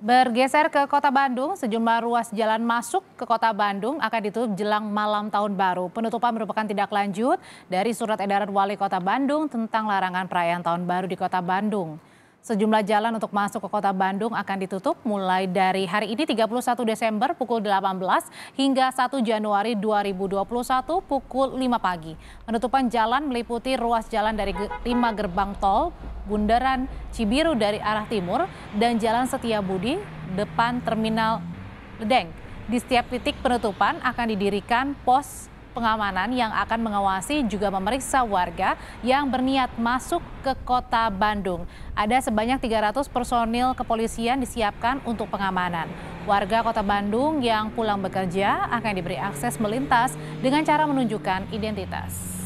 Bergeser ke kota Bandung, sejumlah ruas jalan masuk ke kota Bandung akan ditutup jelang malam tahun baru. Penutupan merupakan tindak lanjut dari surat edaran wali kota Bandung tentang larangan perayaan tahun baru di kota Bandung. Sejumlah jalan untuk masuk ke kota Bandung akan ditutup mulai dari hari ini 31 Desember pukul 18 hingga 1 Januari 2021 pukul 5 pagi. Penutupan jalan meliputi ruas jalan dari 5 gerbang tol Bundaran Cibiru dari arah timur dan Jalan Setiabudi depan Terminal Ledeng. Di setiap titik penutupan akan didirikan pos pengamanan yang akan mengawasi juga memeriksa warga yang berniat masuk ke kota Bandung. Ada sebanyak 300 personil kepolisian disiapkan untuk pengamanan. Warga kota Bandung yang pulang bekerja akan diberi akses melintas dengan cara menunjukkan identitas.